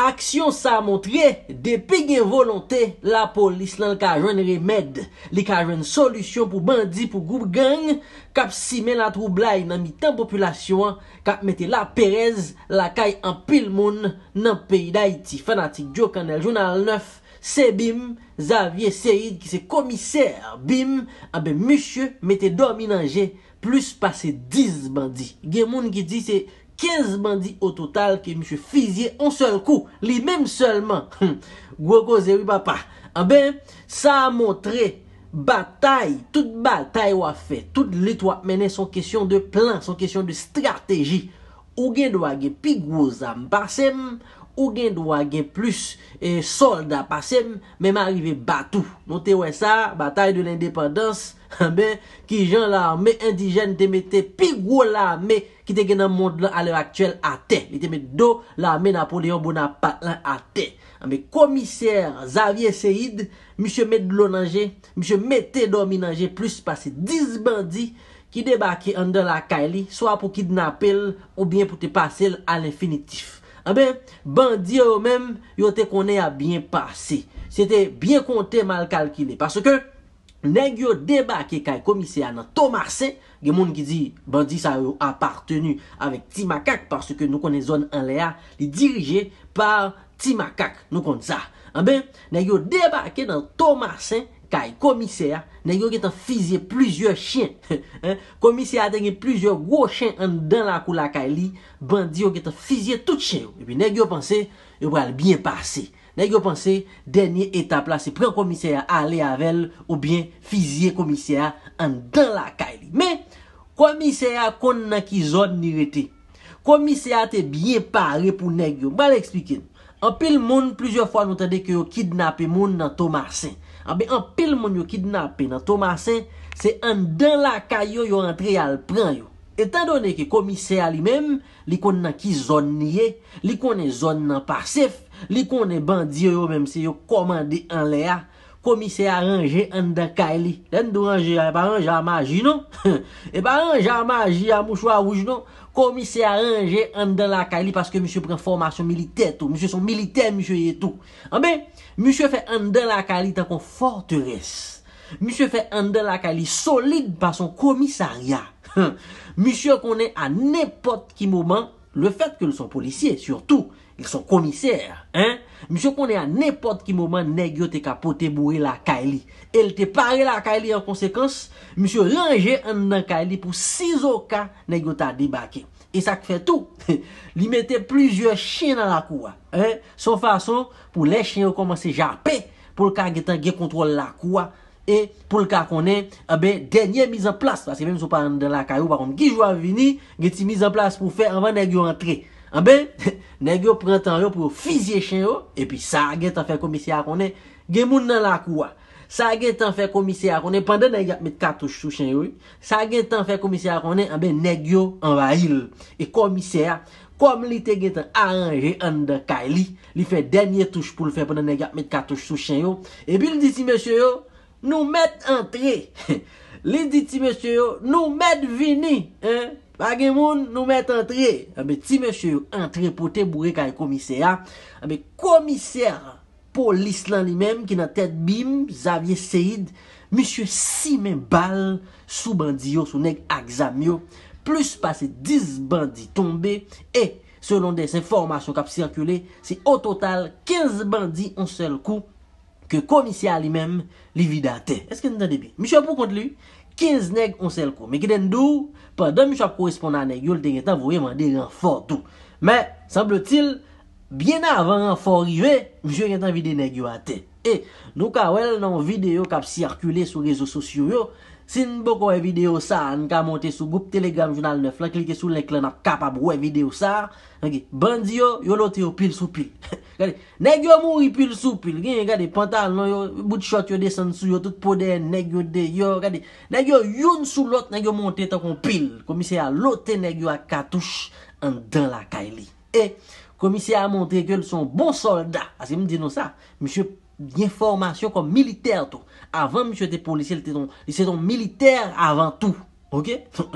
Aksyon sa a montre, depi gen volonte, la polis nan l ka jwen remèd, li ka jwen solusyon pou bandi pou goup gang, kap si men la troublai nan mi tan populasyon, kap mette la perez, la kay an pil moun nan peyi d'Haïti. Fanatik Joker nel jounal 9, se bim, Xavier Seyid ki se komiser bim, abe mèche mette do minanje plus pase diz bandi. Gen moun ki di se, 15 bandi o total ke M. Fizye an sel kou, li menm selman. Gwoko zewi papa. An ah ben, sa a montre batay, tout batay wafet, tout litwa menen son kesyon de plan, son kesyon de strategi. Ogen do agen pigwo zan basem, ogen do agen plus eh, solda basem, menm arrive batou. Note wè sa, batay de l'independance an ah ben, ki jan l'arme indijen demete pigwo l'arme ki te gen nan mond lan aler aktuel ate. Li te met do la men Napoléon bon apat lan ate. Ame komiser Xavier Seyid, M. Medlonanger, M. Meté Dominanger, plus pase 10 bandi ki debake an de la kaili soa pou kidnapel ou bien pou te pase al infinitif. Ame bandi ou men yo te konen a bien pase. Se te bien konten mal kalkile. Paso ke... Negyo debake kay komiseya nan Thomasin, gen moun ki di bandi sa apartenu avik ti makak, parce ke nou konen zon an lea li dirije par ti makak, nou konen sa. An ah ben, negyo debake nan Thomasin, kay komiseya, negyo getan fizye plizye chien. Komiseya denge plizye gwo chen an dan la kou la kay li, bandi yo getan fizye tout chen yo. Negyo pense, yo wale bien pase. Nèk yo panse, denye etapla se pren komisèya ale avel ou bien fizye komisèya an dan lakay li. Men, komisèya kon nan ki zon nirete. Komisèya te bie pare pou nèk yo. Ba lè eksplikin. An pil moun, plizye fwa nou tade ki yo kidnapè moun nan Thomasin. Ah an pil moun yo kidnapè nan Thomasin, se an dan lakay yo yo rentre yal pran yo. Etan donè ke komisè a li mèm, li kon nan ki zon nye, li kon nan zon nan parsef, li kon nan bandye yo mèm se yo komande an le a, komisè a ranje an dan kaili. Den do ranje, e ba ranje a maji non? E ba ranje a maji, a mouchou a ouj non? Komisè a ranje an dan la kaili, paske msè pren formasyon militer tou, msè son militer msè ye tou. An ben, msè fè an dan la kaili tan kon fortres. Msè fè an dan la kaili solide pa son komisarya. Misyon konen an nepot ki mouman, le fet ke li son polisye, surtout, li son komiser. Misyon konen an nepot ki mouman, negyo te ka pote mouye la kaili. El te pare la kaili en konsekans, misyon lanje an nan kaili pou si zo ka negyo ta dibake. E sak fe tou, li mette plizye chen nan la koua. Son fason pou le chen yo komanse japer pou lka getan ge kontrol la koua, E pou lka konen, abe, eh denye mizan plas. Paske mèm sou pa an de la kayo, bakom, gijwa vini, ge ti mizan plas pou fè anvan negyo entre. Aben, negyo pran tan yo pou fizye chen yo, epi sa gen tan fè komiseya konen, ge moun nan la kwa. Sa gen tan fè komiseya konen, pandan negya mè katouj sou chen yo, sa gen tan fè komiseya konen, abe, eh negyo anva il. E komiseya, kom li te gen tan aranje an de kay li, li fè denye touj pou l fè pandan negya mè katouj sou chen yo, epi li diti mèche yo, Nou met entre, li di ti mèche yo, nou met vini, pa gen moun nou met entre, ah, ti mèche yo entre pote bouré kaya komiseya, e ah, komiseya polis lan li mèm ki nan tèt bim, Xavier Seyid, mèche si men bal, sou bandi yo, sou neg akzam yo, plus pase 10 bandi tombe, e selon de se formasyon kap sirkule, se o total 15 bandi on sel kou, ke komisya li menm li vide a te. Eske nan debe? Mishap ou kont li, 15 neg onsel ko, me giden dou, pandan mishap korespondan neg yo, lte gen tan vouye man de renfortou. Me, sable til, bien avan renfort rive, mishan gen tan vide neg yo a te. E, nou ka wel nan vide yo kap sirkule sou rezo sosyo yo, Sin bok wè e videyo sa, an ka monte sou group Telegram Jounal 9, lan klike sou lek lan ap kapab wè videyo sa. Nge, bandi yo, yo lote yo pil sou pil. Gade, negyo mouri pil sou pil. Gade, pantal non yo, bout shot yo desen sou yo, tout poden, negyo de yo. Gade, negyo youn sou lote, negyo monte tokon pil. Komiseya lote negyo ak katouche an dan la kaili. E, komiseya a monte ke l son bon soldat, ase m di nou sa, M. P. Yen formasyon kon militer to. Avan msye te polisye, lise ton militer avan tou. Ok?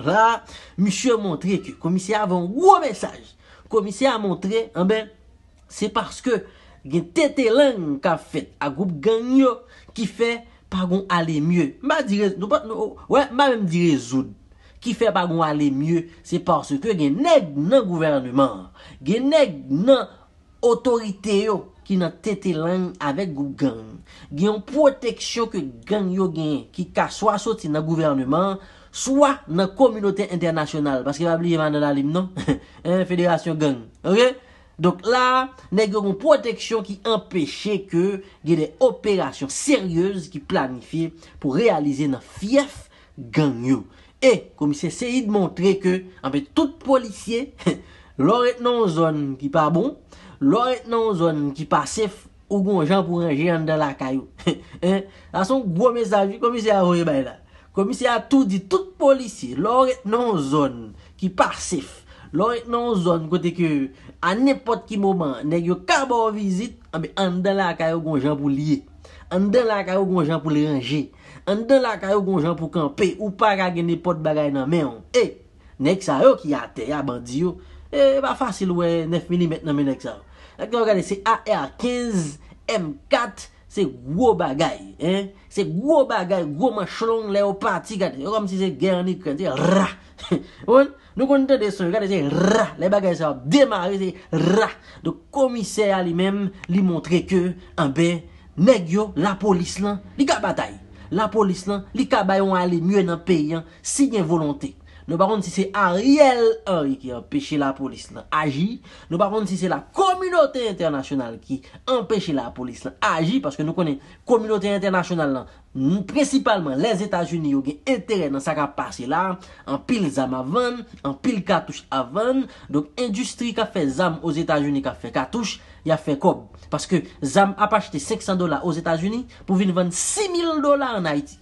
La, msye montre ki komisyen avan wou mensaj. Komisyen a montre, anbe, se parce ke gen tete lang ka fet a goup ganyo ki fe pagon ale mye. Ma dire, nou pat nou, wè, ma mme dire zoun. Ki fe pagon ale mye, se parce ke gen neg nan gouvernement. Gen neg nan otorite yo. ki nan tete lang avek gou gang. Gen yon proteksyon ke gang yo gen, ki ka swa sot si nan gouvernement, swa nan komunote internasyonal, paske yon ap li Evander Dalim, non? Eh, Fèderasyon gang, ok? Donk la, ne gen yon proteksyon ki empèche ke gen de operasyon sèryeuse ki planifi pou realize nan fief gang yo. E, komi sè sè yi d'montre ke, anpe tout policye, he, Lo retenon zon ki pa bon, lo retenon zon ki pa sef, ou gonjan pou renger an den la kayo. La son gwo mesaj, komise a ou e bay la. Komise a tou di, tout polisi, lo retenon zon ki pa sef, lo retenon zon kote ke an nepot ki mouman, nek yo kaba ou vizit, an den la kayo gonjan pou liye. An den la kayo gonjan pou le renger. An den la kayo gonjan pou kampe, ou pa kage nepot bagay nan menon. E, nek sa yo ki ate ya bandi yo. E pa fasil we nef milimet nan menek sa. Lèk yon gade se AR-15 M4 se wou bagay. E? Se wou bagay, wou manchlon lè ou pati gade. Yon kom si se gen ni kwen ti ya rra. Yon, nou kon te desen yon gade se rra. Lè bagay sa demare se rra. Do komise a li men li montre ke anbe neg yo la polis lan. Li ka batay? La polis lan, li ka bayon ale mwen an peyen, si nyen volonté. Nou pa ronde si se a riel a yi ki empeshe la polis lan aji, nou pa ronde si se la kominote internasyonal ki empeshe la polis lan aji, paske nou konen kominote internasyonal lan, Principalman, les Etats-Unis yo gen etere nan sa ka pase la, an pil zam avan, an pil katouche avan, donk industri ka fe zam os Etats-Unis ka fe katouche, ya fe kob. Paske zam ap achete 500 dola os Etats-Unis pou vin van 6.000 dola an Haiti.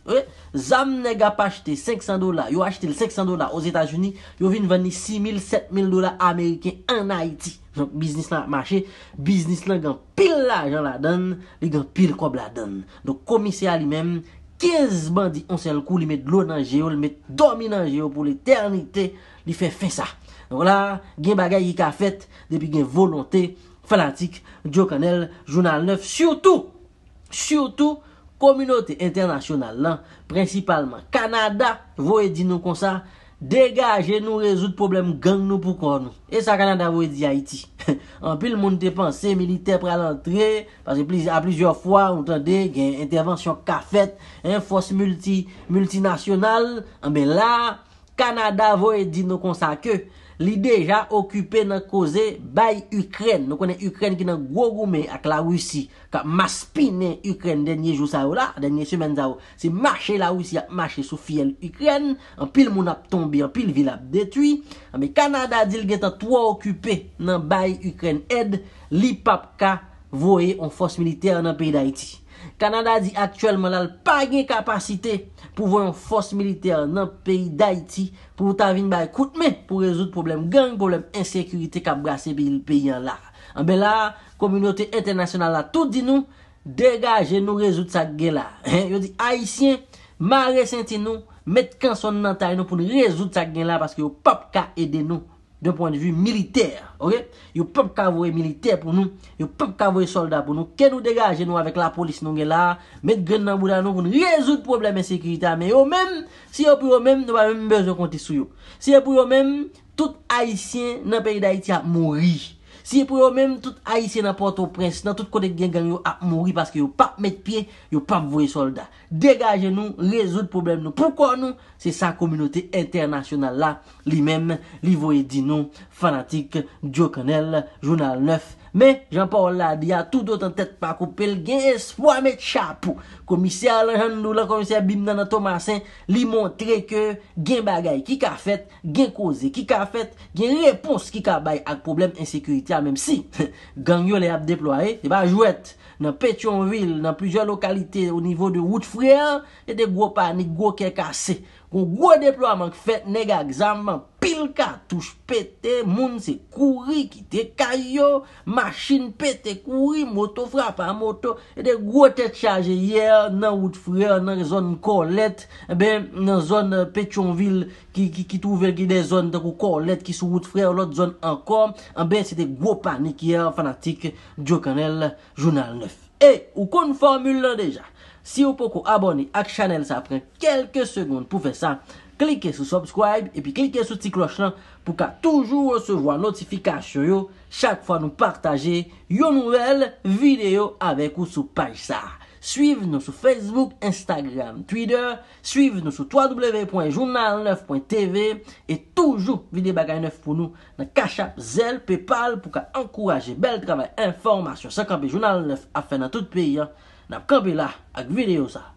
Zam neg ap achete 500 dola, yo achete 500 dola os Etats-Unis, yo vin van ni 6.000, 7.000 dola Ameriken an Haiti. Jounk biznis la mache, biznis la gen pil la ajan la den, li gen pil kob la den. Don komisya li men, 15 bandi onsel kou li met lo nan jeyo, li met domi nan jeyo pou l'eternite, li fe fe sa. Donk la, gen bagay li ka fet, depi gen volonté fanatik, Djo Kanel, Jounal 9, Soutou, soutou, kominote internasyonal nan, prinsipalman, Kanada, voe di nou konsa, Degaje nou rezout problem gang nou pou kon nou. E sa Kanada vo e di Haiti. An pi l moun te panse, militer pral antre, pase a plizio fwa, ou tade gen intervensyon ka fet, en fos multi, multinasyonal, an ah, be la, Kanada vo e di nou konsa ke. Li deja okupè nan koze bay Ukren, nou konen Ukren ki nan gwo gwo me ak la Wisi, ka maspinè Ukren denye jousa ou la, denye semen za ou. Se mache la Wisi ap mache sou fiel Ukren, anpil moun ap tombi, anpil vil ap detwi, anbe Kanada dil geta 3 okupè nan bay Ukren ed, li pap ka voe an fos militer nan peri da iti. Kanada di aktyelman lal pa gen kapasite pou vwen fos militer nan peyi da iti pou vout avin ba ekout me pou rezout problem gen, problem insekurite kap grase peyi l peyi an la. An be la, komuniyote internasyonal la tout di nou, degaje nou rezout sa gen la. Yo di Haitien, ma resenti nou, met kan son nan tay nou pou nou rezout sa gen la paske yo pop ka ede nou. Dèm point de vu, militer, ok? Yo pep kavou e militer pou nou, yo pep kavou e soldat pou nou, ke nou degaje nou avek la polis nou gen la, met gren nan boudan nou pou nou rezout probleme sekirita, men yo men, si yo pou yo men, nou pa men mbezo konti sou yo. Si yo pou yo men, tout Haitien nan peyi Daitya mori. Si e pou yo men, tout aise nan porto pres, nan tout kode gengan yo ap mori paske yo pa mette pie, yo pa mvoye soldat. Degaje nou les oude problem nou. Pouko nou? Se sa kominote internasyonal la, li men, li voye di nou, fanatik, Joe Connell, Jounal 9, Men, Jean-Paul Lade ya toutot an tèt pa koupèl gen es fwa met chapou. Komisya la jan nou la komisya bim nan a Thomasin li montre ke gen bagay ki ka fèt, gen kozè, ki ka fèt, gen repons ki ka bay ak problem insekuritya. Mèm si, gangyo le ap deplore, seba jouet nan Petionville, nan plizè lokalite ou nivou de Wout Frère, e de gwo panik, gwo kè kase. Kon gwo deploaman ki fet nega egzaman, pil ka touche pete, moun se kouri ki te kayo, machin pete kouri, moto fra pa moto, e de gwo tet chaje yè, nan wout fre, nan zon korlet, e be, nan zon eh, Petionville ki touvel ki de zon korlet ki sou wout fre, lout zon ankom, e be, se de gwo panik yè, fanatik, Djo Kanel, Jounal 9. E ou kon formule lan deja, si ou pokou abone ak chanel sa apren kelke segonde pou fe sa, klike sou subscribe e pi klike sou ti kloch nan pou ka toujou recevo an notifikasyon yo chak fwa nou partaje yo nouvel video avek ou sou paj sa. Suiv nou sou Facebook, Instagram, Twitter, suiv nou sou www.journal9.tv E toujou vide bagay 9 pou nou nan kachap, zel, pepal pou ka ankouraje bel travay informasyon sa kampi journal 9 a fe nan tout piyan nan kampi la ak video sa.